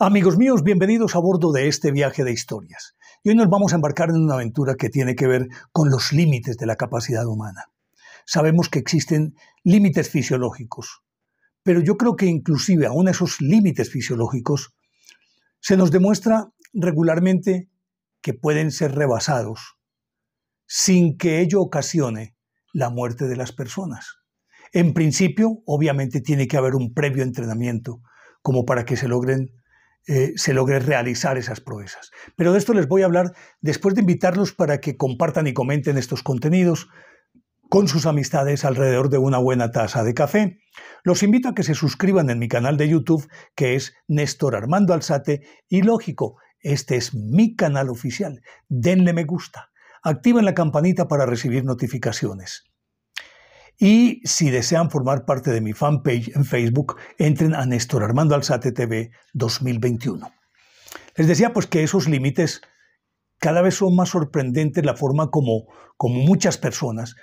Amigos míos, bienvenidos a bordo de este viaje de historias. Y hoy nos vamos a embarcar en una aventura que tiene que ver con los límites de la capacidad humana. Sabemos que existen límites fisiológicos, pero yo creo que inclusive aún esos límites fisiológicos se nos demuestra regularmente que pueden ser rebasados sin que ello ocasione la muerte de las personas. En principio, obviamente, tiene que haber un previo entrenamiento como para que se logren eh, se logre realizar esas proezas. Pero de esto les voy a hablar después de invitarlos para que compartan y comenten estos contenidos con sus amistades alrededor de una buena taza de café. Los invito a que se suscriban en mi canal de YouTube, que es Néstor Armando Alzate, y lógico, este es mi canal oficial. Denle me gusta. Activen la campanita para recibir notificaciones. Y si desean formar parte de mi fanpage en Facebook, entren a Néstor Armando Alzate TV 2021. Les decía pues que esos límites cada vez son más sorprendentes la forma como, como muchas personas,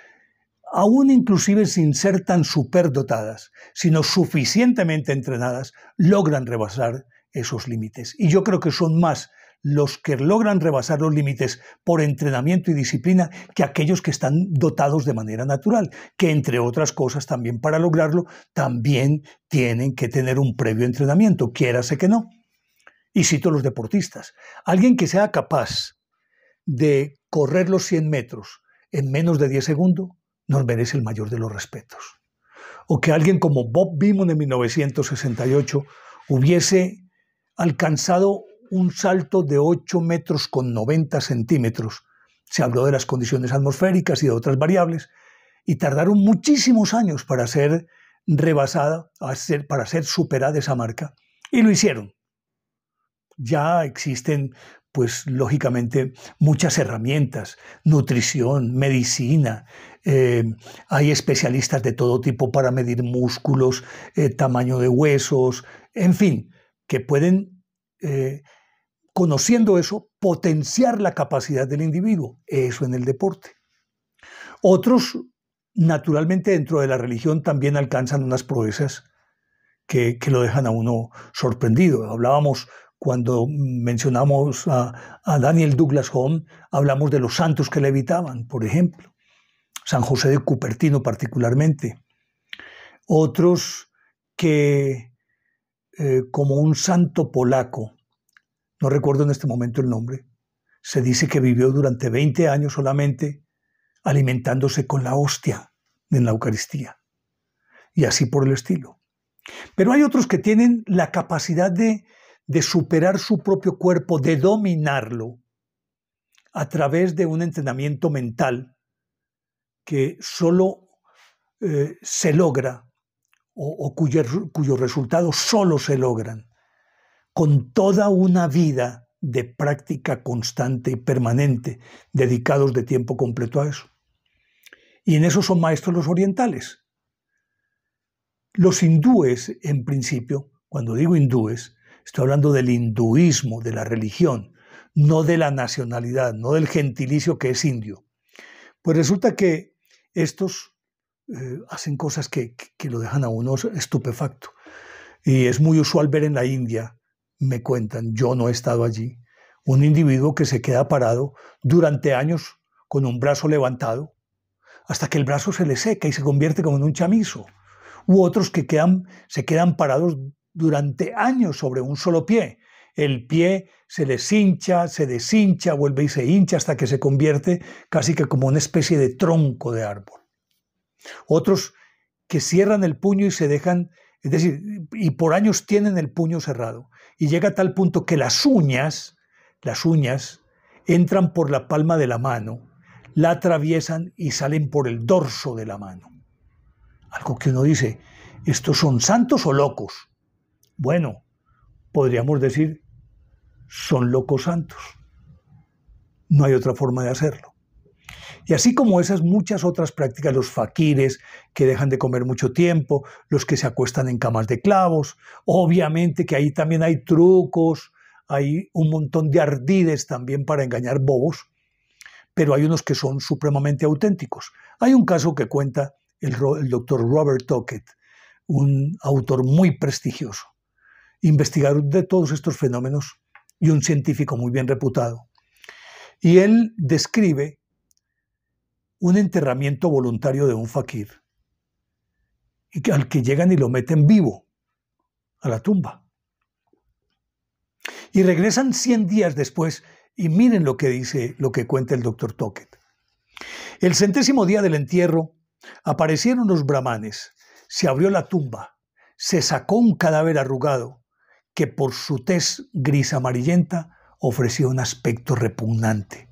aún inclusive sin ser tan superdotadas, sino suficientemente entrenadas, logran rebasar esos límites. Y yo creo que son más los que logran rebasar los límites por entrenamiento y disciplina que aquellos que están dotados de manera natural, que entre otras cosas también para lograrlo también tienen que tener un previo entrenamiento, quiérase que no. Y cito a los deportistas, alguien que sea capaz de correr los 100 metros en menos de 10 segundos nos merece el mayor de los respetos. O que alguien como Bob Beamon en 1968 hubiese alcanzado un salto de 8 metros con 90 centímetros. Se habló de las condiciones atmosféricas y de otras variables, y tardaron muchísimos años para ser rebasada, para ser superada esa marca, y lo hicieron. Ya existen, pues lógicamente, muchas herramientas, nutrición, medicina, eh, hay especialistas de todo tipo para medir músculos, eh, tamaño de huesos, en fin, que pueden eh, Conociendo eso, potenciar la capacidad del individuo, eso en el deporte. Otros, naturalmente, dentro de la religión también alcanzan unas proezas que, lo dejan a uno sorprendido. Hablábamos cuando mencionamos a, Daniel Douglas Home, hablamos de los santos que le evitaban, por ejemplo, San José de Cupertino particularmente. Otros que, eh, como un santo polaco, no recuerdo en este momento el nombre, se dice que vivió durante 20 años solamente alimentándose con la hostia en la Eucaristía. Y así por el estilo. Pero hay otros que tienen la capacidad de, superar su propio cuerpo, de dominarlo, a través de un entrenamiento mental que solo eh, se logra o, cuyos resultados solo se logran con toda una vida de práctica constante y permanente, dedicados de tiempo completo a eso. Y en eso son maestros los orientales. Los hindúes, en principio, cuando digo hindúes, estoy hablando del hinduismo, de la religión, no de la nacionalidad, no del gentilicio que es indio. Pues resulta que estos eh, hacen cosas que, que, lo dejan a uno estupefacto. Y es muy usual ver en la India me cuentan, yo no he estado allí, un individuo que se queda parado durante años con un brazo levantado hasta que el brazo se le seca y se convierte como en un chamizo, u otros que quedan, se quedan parados durante años sobre un solo pie. El pie se les hincha, se deshincha, vuelve y se hincha hasta que se convierte casi que como una especie de tronco de árbol. Otros que cierran el puño y se dejan, es decir, y por años tienen el puño cerrado y llega a tal punto que las uñas, las uñas, entran por la palma de la mano, la atraviesan y salen por el dorso de la mano. Algo que uno dice, ¿estos son santos o locos? Bueno, podríamos decir, son locos santos. No hay otra forma de hacerlo. Y así como esas muchas otras prácticas, los faquires que dejan de comer mucho tiempo, los que se acuestan en camas de clavos, obviamente que ahí también hay trucos, hay un montón de ardides también para engañar bobos, pero hay unos que son supremamente auténticos. Hay un caso que cuenta el, doctor Robert Tocket un autor muy prestigioso, investigador de todos estos fenómenos y un científico muy bien reputado. Y él describe un enterramiento voluntario de un fakir, y al que llegan y lo meten vivo a la tumba. Y regresan 100 días después y miren lo que dice, lo que cuenta el doctor Tocket. El centésimo día del entierro aparecieron los brahmanes, se abrió la tumba, se sacó un cadáver arrugado que por su tez gris amarillenta ofrecía un aspecto repugnante.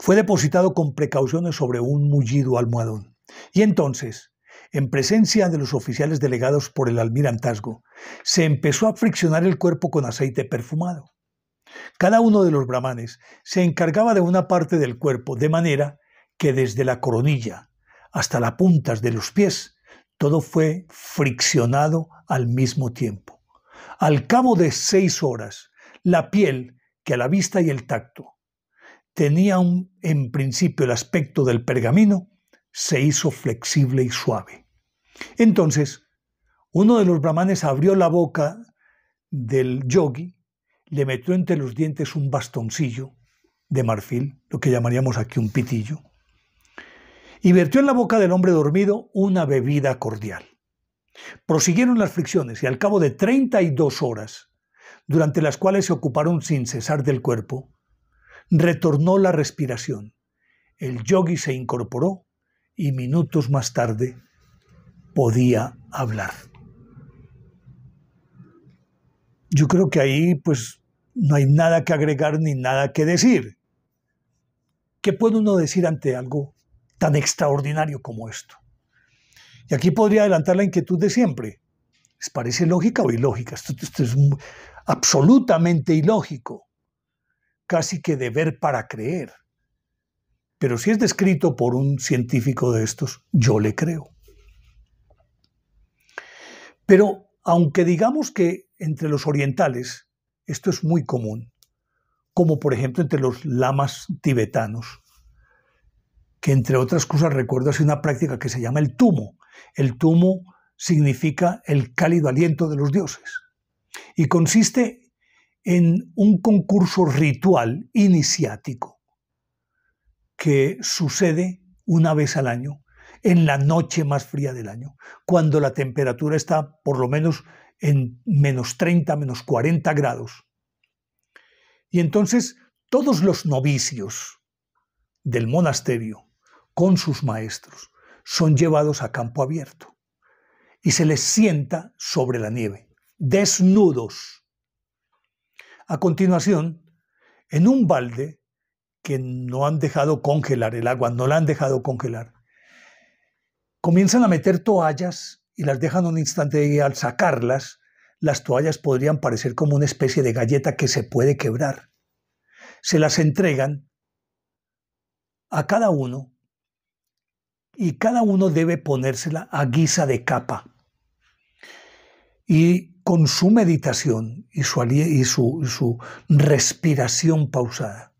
Fue depositado con precauciones sobre un mullido almohadón. Y entonces, en presencia de los oficiales delegados por el almirantazgo, se empezó a friccionar el cuerpo con aceite perfumado. Cada uno de los brahmanes se encargaba de una parte del cuerpo, de manera que desde la coronilla hasta las puntas de los pies, todo fue friccionado al mismo tiempo. Al cabo de seis horas, la piel, que a la vista y el tacto tenía en principio el aspecto del pergamino, se hizo flexible y suave. Entonces, uno de los brahmanes abrió la boca del yogi, le metió entre los dientes un bastoncillo de marfil, lo que llamaríamos aquí un pitillo, y vertió en la boca del hombre dormido una bebida cordial. Prosiguieron las fricciones y al cabo de 32 horas, durante las cuales se ocuparon sin cesar del cuerpo, retornó la respiración. El yogi se incorporó y minutos más tarde podía hablar. Yo creo que ahí pues no hay nada que agregar ni nada que decir. ¿Qué puede uno decir ante algo tan extraordinario como esto? Y aquí podría adelantar la inquietud de siempre. ¿Les parece lógica o ilógica? esto es absolutamente ilógico casi que de ver para creer. Pero si es descrito por un científico de estos, yo le creo. Pero aunque digamos que entre los orientales esto es muy común, como por ejemplo entre los lamas tibetanos, que entre otras cosas recuerdo una práctica que se llama el tumo. El tumo significa el cálido aliento de los dioses y consiste en un concurso ritual iniciático que sucede una vez al año, en la noche más fría del año, cuando la temperatura está por lo menos en menos 30, menos 40 grados. Y entonces todos los novicios del monasterio con sus maestros son llevados a campo abierto y se les sienta sobre la nieve, desnudos a continuación, en un balde que no han dejado congelar el agua, no la han dejado congelar, comienzan a meter toallas y las dejan un instante y al sacarlas, las toallas podrían parecer como una especie de galleta que se puede quebrar. Se las entregan a cada uno y cada uno debe ponérsela a guisa de capa. Y con su meditación y su, y su, respiración pausada.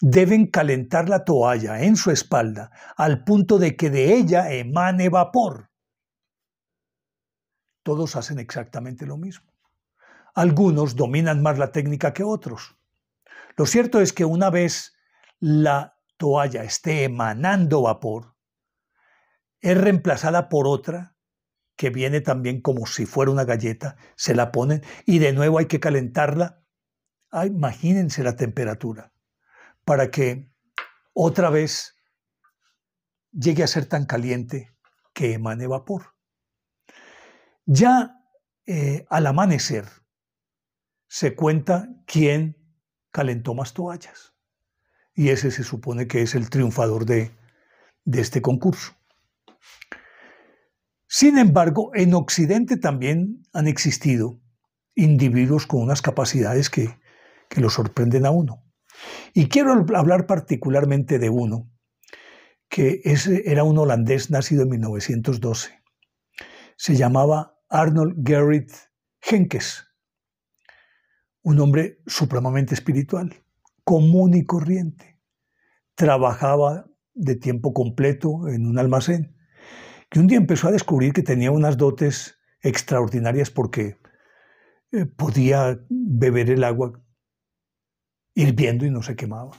Deben calentar la toalla en su espalda al punto de que de ella emane vapor. Todos hacen exactamente lo mismo. Algunos dominan más la técnica que otros. Lo cierto es que una vez la toalla esté emanando vapor, es reemplazada por otra que viene también como si fuera una galleta, se la ponen y de nuevo hay que calentarla. imagínense la temperatura para que otra vez llegue a ser tan caliente que emane vapor. Ya eh, al amanecer se cuenta quién calentó más toallas y ese se supone que es el triunfador de, de este concurso. Sin embargo, en Occidente también han existido individuos con unas capacidades que, lo sorprenden a uno. Y quiero hablar particularmente de uno, que ese era un holandés nacido en 1912. Se llamaba Arnold Gerrit Henkes, un hombre supremamente espiritual, común y corriente. Trabajaba de tiempo completo en un almacén que un día empezó a descubrir que tenía unas dotes extraordinarias porque eh, podía beber el agua hirviendo y no se quemaba.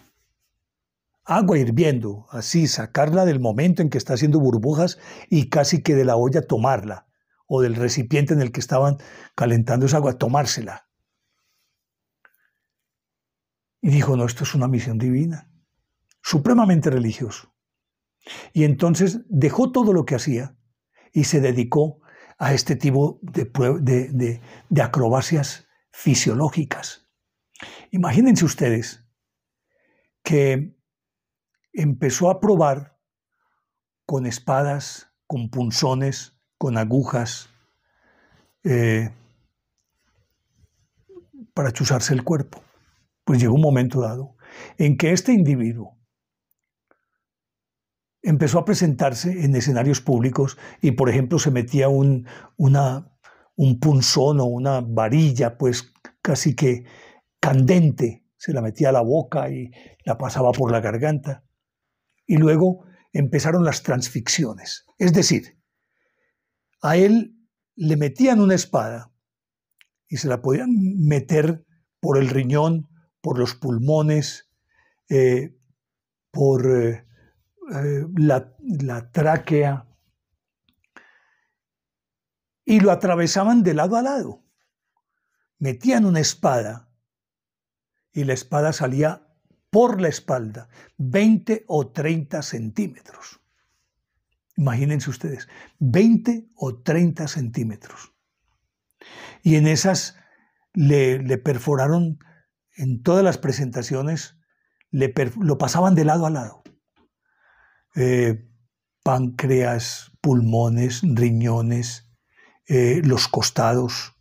Agua hirviendo, así, sacarla del momento en que está haciendo burbujas y casi que de la olla tomarla, o del recipiente en el que estaban calentando esa agua, tomársela. Y dijo, no, esto es una misión divina, supremamente religioso. Y entonces dejó todo lo que hacía y se dedicó a este tipo de, acrobacias fisiológicas. Imagínense ustedes que empezó a probar con espadas, con punzones, con agujas, eh, para chuzarse el cuerpo. Pues llegó un momento dado en que este individuo empezó a presentarse en escenarios públicos y, por ejemplo, se metía un, un punzón o una varilla, pues casi que candente, se la metía a la boca y la pasaba por la garganta. Y luego empezaron las transficciones. Es decir, a él le metían una espada y se la podían meter por el riñón, por los pulmones, eh, por... Eh, eh, la, tráquea y lo atravesaban de lado a lado. Metían una espada y la espada salía por la espalda, 20 o 30 centímetros. Imagínense ustedes, 20 o 30 centímetros. Y en esas le, perforaron, en todas las presentaciones, le lo pasaban de lado a lado. Eh, páncreas, pulmones, riñones, eh, los costados,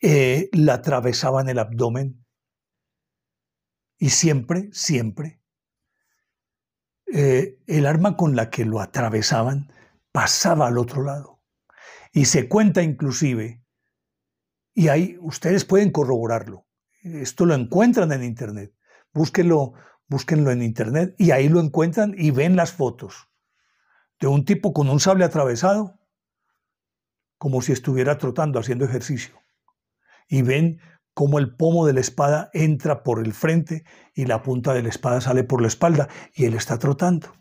eh, la atravesaban el abdomen y siempre, siempre, el arma con la que lo atravesaban pasaba al otro lado. Y se cuenta inclusive, y ahí ustedes pueden corroborarlo, esto lo encuentran en Internet, búsquenlo, búsquenlo en internet y ahí lo encuentran y ven las fotos de un tipo con un sable atravesado, como si estuviera trotando, haciendo ejercicio. Y ven cómo el pomo de la espada entra por el frente y la punta de la espada sale por la espalda y él está trotando.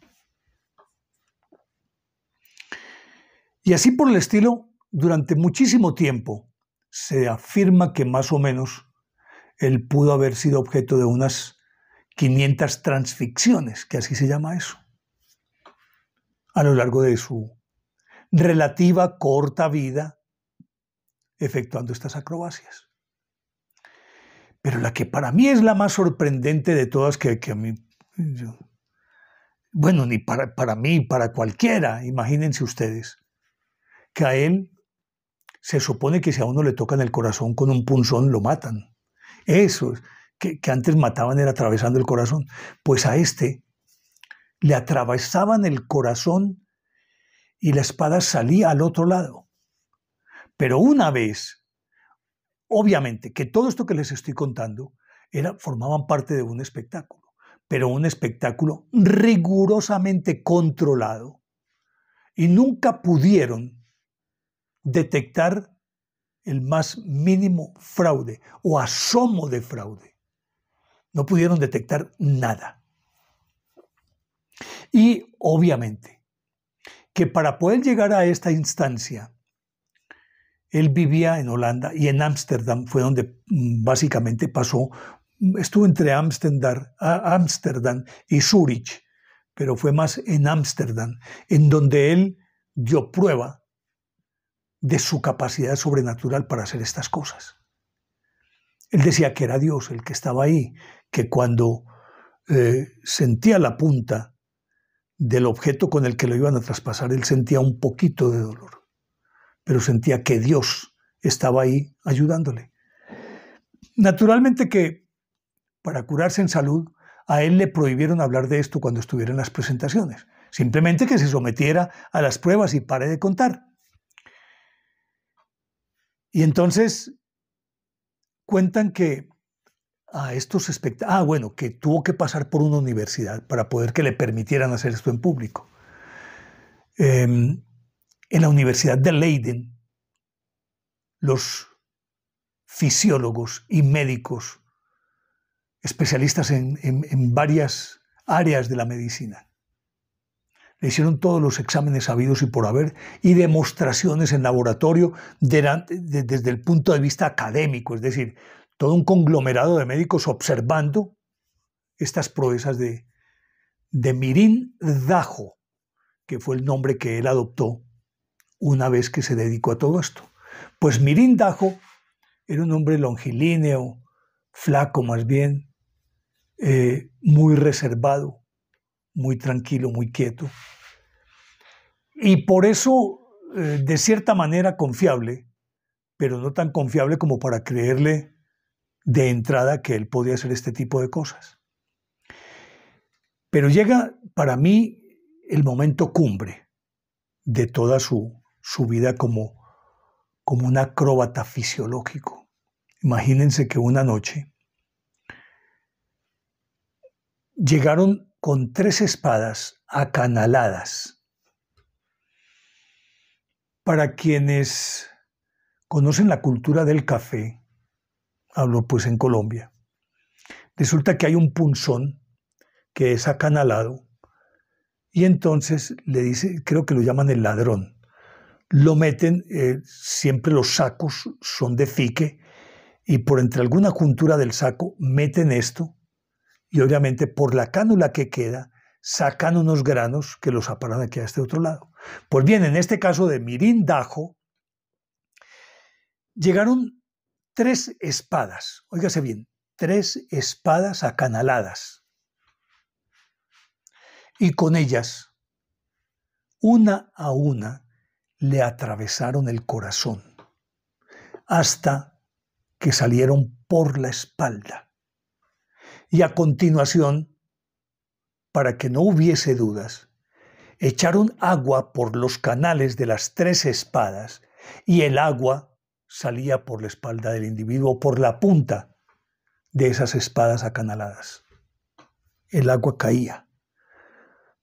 Y así por el estilo, durante muchísimo tiempo se afirma que más o menos él pudo haber sido objeto de unas 500 transficciones, que así se llama eso, a lo largo de su relativa corta vida efectuando estas acrobacias. Pero la que para mí es la más sorprendente de todas, que, a mí, bueno, ni para, para mí, para cualquiera, imagínense ustedes, que a él se supone que si a uno le tocan el corazón con un punzón lo matan. Eso es que, antes mataban era atravesando el corazón, pues a este le atravesaban el corazón y la espada salía al otro lado. Pero una vez, obviamente que todo esto que les estoy contando era, formaban parte de un espectáculo, pero un espectáculo rigurosamente controlado. Y nunca pudieron detectar el más mínimo fraude o asomo de fraude. No pudieron detectar nada. Y obviamente que para poder llegar a esta instancia, él vivía en Holanda y en Ámsterdam fue donde mm, básicamente pasó, estuvo entre Ámsterdam y Zúrich, pero fue más en Ámsterdam, en donde él dio prueba de su capacidad sobrenatural para hacer estas cosas. Él decía que era Dios el que estaba ahí, que cuando eh, sentía la punta del objeto con el que lo iban a traspasar, él sentía un poquito de dolor, pero sentía que Dios estaba ahí ayudándole. Naturalmente que para curarse en salud, a él le prohibieron hablar de esto cuando estuviera en las presentaciones, simplemente que se sometiera a las pruebas y pare de contar. Y entonces cuentan que a estos espectáculos. Ah, bueno, que tuvo que pasar por una universidad para poder que le permitieran hacer esto en público. Em, en la Universidad de Leiden, los fisiólogos y médicos, especialistas en, varias áreas de la medicina, le hicieron todos los exámenes habidos y por haber y demostraciones en laboratorio desde el punto de vista académico, es decir, todo un conglomerado de médicos observando estas proezas de, de Mirín Dajo, que fue el nombre que él adoptó una vez que se dedicó a todo esto. Pues Mirín Dajo era un hombre longilíneo, flaco más bien, eh, muy reservado, muy tranquilo, muy quieto. Y por eso, eh, de cierta manera, confiable, pero no tan confiable como para creerle de entrada que él podía hacer este tipo de cosas. Pero llega para mí el momento cumbre de toda su, su vida como, como un acróbata fisiológico. Imagínense que una noche llegaron con tres espadas acanaladas. Para quienes conocen la cultura del café, hablo pues en Colombia, resulta que hay un punzón que es acanalado y entonces le dice, creo que lo llaman el ladrón. Lo meten, eh, siempre los sacos son de fique y por entre alguna juntura del saco meten esto y obviamente por la cánula que queda sacan unos granos que los aparan aquí a este otro lado. Pues bien, en este caso de Mirindajo, llegaron tres espadas, óigase bien, tres espadas acanaladas. Y con ellas, una a una, le atravesaron el corazón, hasta que salieron por la espalda. Y a continuación, para que no hubiese dudas, echaron agua por los canales de las tres espadas, y el agua salía por la espalda del individuo, por la punta de esas espadas acanaladas. El agua caía,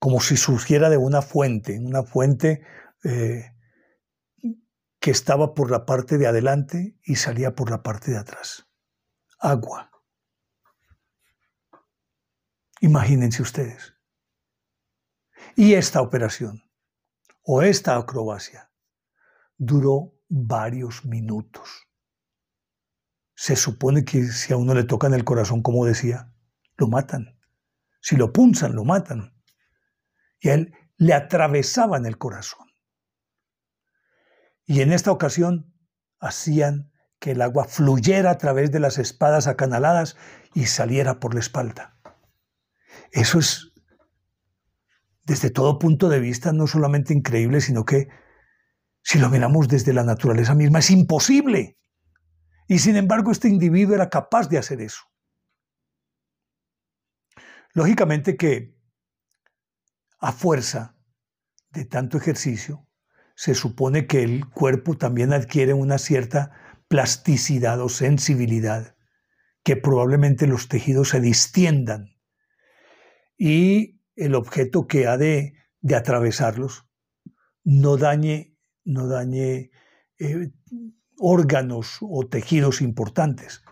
como si surgiera de una fuente, una fuente eh, que estaba por la parte de adelante y salía por la parte de atrás. Agua. Imagínense ustedes. Y esta operación, o esta acrobacia, duró varios minutos. Se supone que si a uno le tocan el corazón, como decía, lo matan. Si lo punzan, lo matan. Y a él le atravesaban el corazón. Y en esta ocasión hacían que el agua fluyera a través de las espadas acanaladas y saliera por la espalda. Eso es, desde todo punto de vista, no solamente increíble, sino que si lo miramos desde la naturaleza misma, es imposible. Y sin embargo, este individuo era capaz de hacer eso. Lógicamente que a fuerza de tanto ejercicio, se supone que el cuerpo también adquiere una cierta plasticidad o sensibilidad, que probablemente los tejidos se distiendan y el objeto que ha de, de atravesarlos no dañe no dañe eh, órganos o tejidos importantes.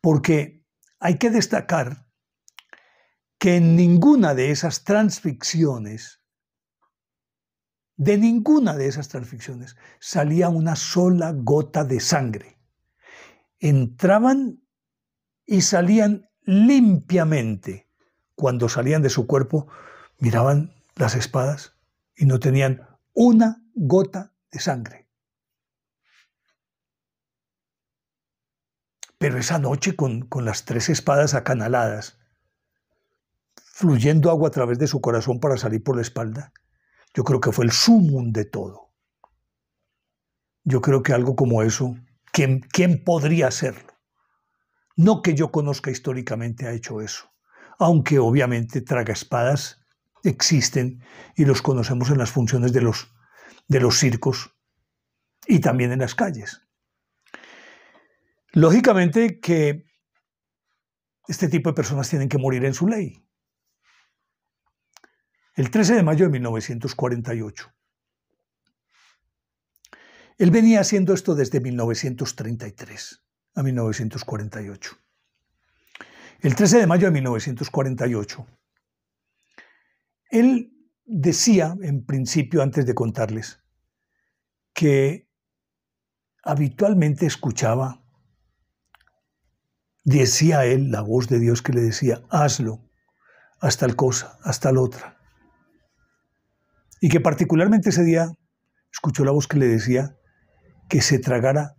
Porque hay que destacar que en ninguna de esas transficciones, de ninguna de esas transficciones, salía una sola gota de sangre. Entraban y salían limpiamente. Cuando salían de su cuerpo, miraban las espadas y no tenían una gota de sangre. Pero esa noche con, las tres espadas acanaladas, fluyendo agua a través de su corazón para salir por la espalda, yo creo que fue el sumum de todo. Yo creo que algo como eso, ¿quién, quién podría hacerlo? No que yo conozca históricamente ha hecho eso, aunque obviamente traga espadas existen y los conocemos en las funciones de los de los circos y también en las calles. Lógicamente que este tipo de personas tienen que morir en su ley. El 13 de mayo de 1948. Él venía haciendo esto desde 1933 a 1948. El 13 de mayo de 1948, él decía, en principio, antes de contarles, que habitualmente escuchaba, decía él la voz de Dios que le decía, hazlo, hasta el cosa, hasta la otra. Y que particularmente ese día escuchó la voz que le decía que se tragara,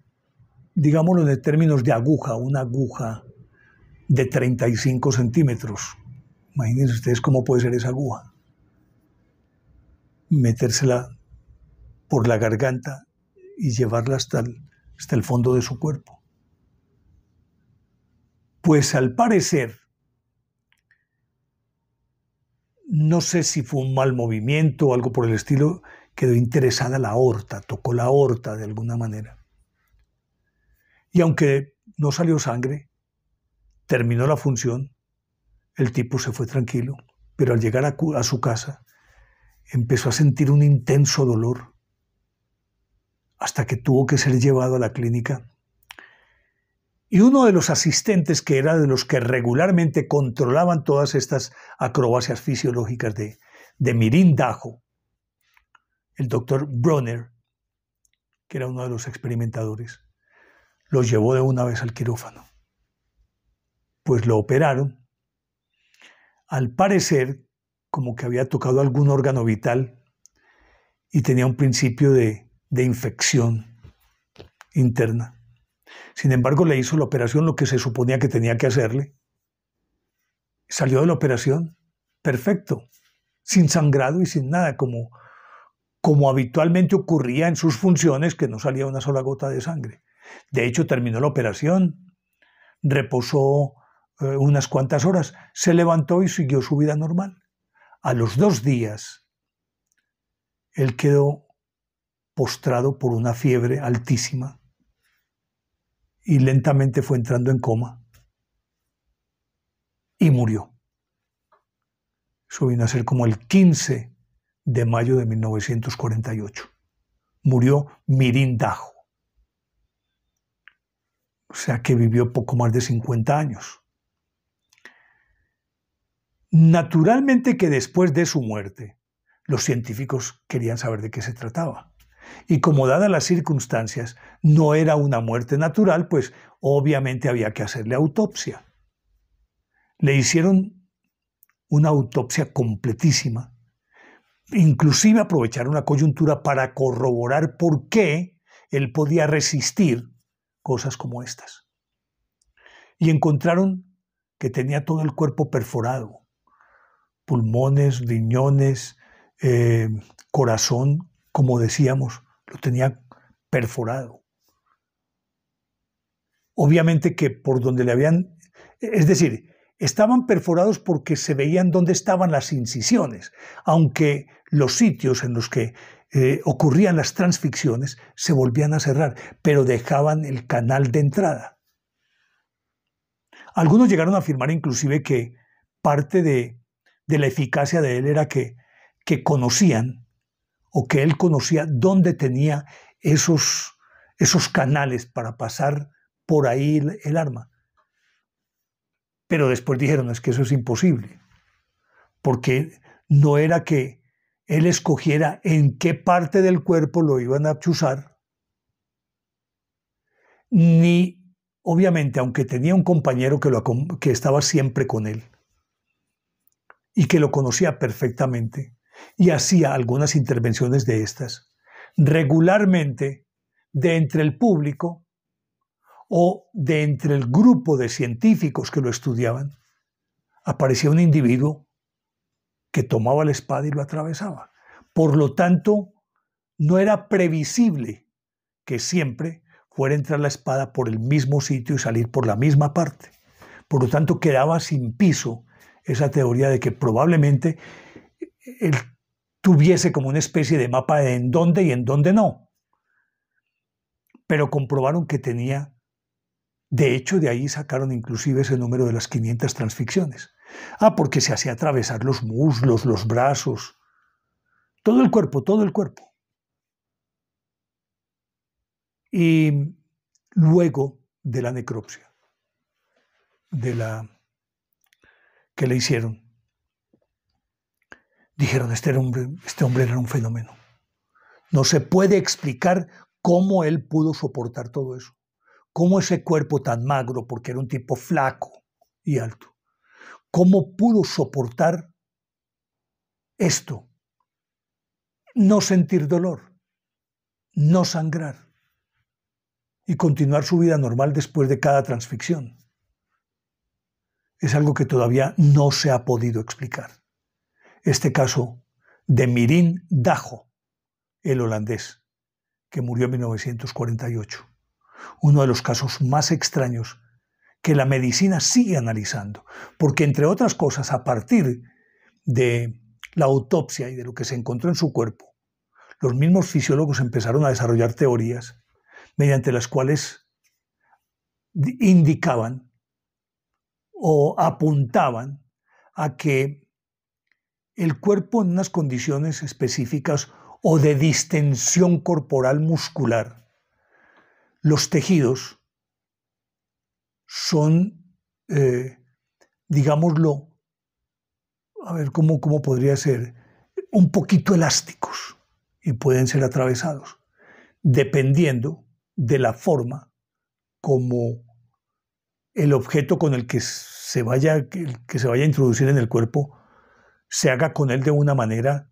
digámoslo en términos de aguja, una aguja de 35 centímetros. Imagínense ustedes cómo puede ser esa aguja. Metérsela por la garganta y llevarla hasta el, hasta el fondo de su cuerpo. Pues al parecer, no sé si fue un mal movimiento o algo por el estilo, quedó interesada la aorta, tocó la aorta de alguna manera. Y aunque no salió sangre, terminó la función, el tipo se fue tranquilo, pero al llegar a su casa empezó a sentir un intenso dolor hasta que tuvo que ser llevado a la clínica. Y uno de los asistentes, que era de los que regularmente controlaban todas estas acrobacias fisiológicas de, de Mirindajo, el doctor Bronner, que era uno de los experimentadores, lo llevó de una vez al quirófano. Pues lo operaron. Al parecer, como que había tocado algún órgano vital y tenía un principio de de infección interna. Sin embargo, le hizo la operación lo que se suponía que tenía que hacerle. Salió de la operación perfecto, sin sangrado y sin nada, como, como habitualmente ocurría en sus funciones, que no salía una sola gota de sangre. De hecho, terminó la operación, reposó eh, unas cuantas horas, se levantó y siguió su vida normal. A los dos días, él quedó postrado por una fiebre altísima y lentamente fue entrando en coma y murió. Eso vino a ser como el 15 de mayo de 1948. Murió Mirindajo. O sea que vivió poco más de 50 años. Naturalmente que después de su muerte, los científicos querían saber de qué se trataba. Y como dadas las circunstancias no era una muerte natural, pues obviamente había que hacerle autopsia. Le hicieron una autopsia completísima. Inclusive aprovecharon la coyuntura para corroborar por qué él podía resistir cosas como estas. Y encontraron que tenía todo el cuerpo perforado, pulmones, riñones, eh, corazón como decíamos, lo tenía perforado. Obviamente que por donde le habían, es decir, estaban perforados porque se veían dónde estaban las incisiones, aunque los sitios en los que eh, ocurrían las transficciones se volvían a cerrar, pero dejaban el canal de entrada. Algunos llegaron a afirmar inclusive que parte de, la eficacia de él era que conocían o que él conocía dónde tenía esos, esos canales para pasar por ahí el, arma. Pero después dijeron, es que eso es imposible, porque no era que él escogiera en qué parte del cuerpo lo iban a chuzar, ni obviamente, aunque tenía un compañero que, lo, que estaba siempre con él y que lo conocía perfectamente, y hacía algunas intervenciones de estas, regularmente de entre el público o de entre el grupo de científicos que lo estudiaban, aparecía un individuo que tomaba la espada y lo atravesaba. Por lo tanto, no era previsible que siempre fuera a entrar la espada por el mismo sitio y salir por la misma parte. Por lo tanto, quedaba sin piso esa teoría de que probablemente el tuviese como una especie de mapa de en dónde y en dónde no. Pero comprobaron que tenía, de hecho de ahí sacaron inclusive ese número de las 500 transficciones. Ah, porque se hacía atravesar los muslos, los brazos, todo el cuerpo, todo el cuerpo. Y luego de la necropsia, de la que le hicieron, dijeron, este, hombre, este hombre era un fenómeno. No se puede explicar cómo él pudo soportar todo eso. Cómo ese cuerpo tan magro, porque era un tipo flaco y alto, cómo pudo soportar esto. No sentir dolor, no sangrar y continuar su vida normal después de cada transficción. Es algo que todavía no se ha podido explicar este caso de Mirin Dajo, el holandés, que murió en 1948. Uno de los casos más extraños que la medicina sigue analizando, porque entre otras cosas, a partir de la autopsia y de lo que se encontró en su cuerpo, los mismos fisiólogos empezaron a desarrollar teorías mediante las cuales indicaban o apuntaban a que el cuerpo en unas condiciones específicas o de distensión corporal muscular, los tejidos son, eh, digámoslo, a ver cómo, cómo podría ser, un poquito elásticos y pueden ser atravesados, dependiendo de la forma como el objeto con el que se vaya, que se vaya a introducir en el cuerpo se haga con él de una manera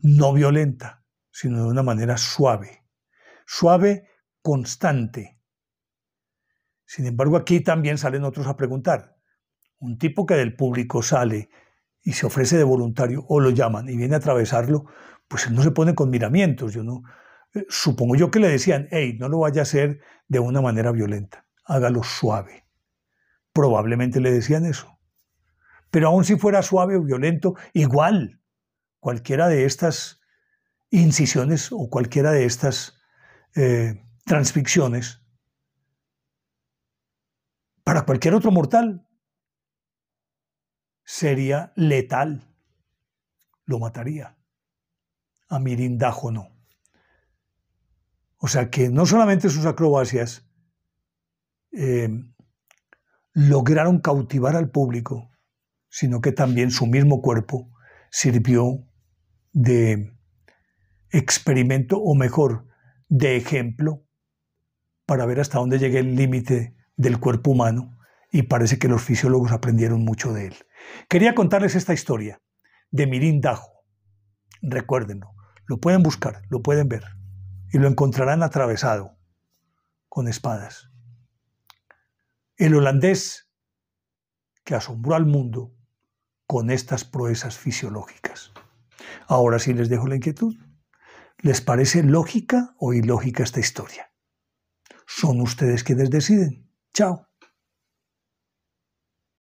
no violenta, sino de una manera suave, suave, constante. Sin embargo, aquí también salen otros a preguntar. Un tipo que del público sale y se ofrece de voluntario o lo llaman y viene a atravesarlo, pues él no se pone con miramientos. Yo no, eh, supongo yo que le decían, hey, no lo vaya a hacer de una manera violenta, hágalo suave. Probablemente le decían eso. Pero aun si fuera suave o violento, igual cualquiera de estas incisiones o cualquiera de estas eh, transficciones, para cualquier otro mortal, sería letal. Lo mataría. A Mirindajo no. O sea que no solamente sus acrobacias eh, lograron cautivar al público, sino que también su mismo cuerpo sirvió de experimento o mejor, de ejemplo para ver hasta dónde llegue el límite del cuerpo humano y parece que los fisiólogos aprendieron mucho de él. Quería contarles esta historia de Mirin Dajo. Recuérdenlo, lo pueden buscar, lo pueden ver y lo encontrarán atravesado con espadas. El holandés que asombró al mundo con estas proezas fisiológicas. Ahora sí les dejo la inquietud. ¿Les parece lógica o ilógica esta historia? Son ustedes quienes deciden. Chao.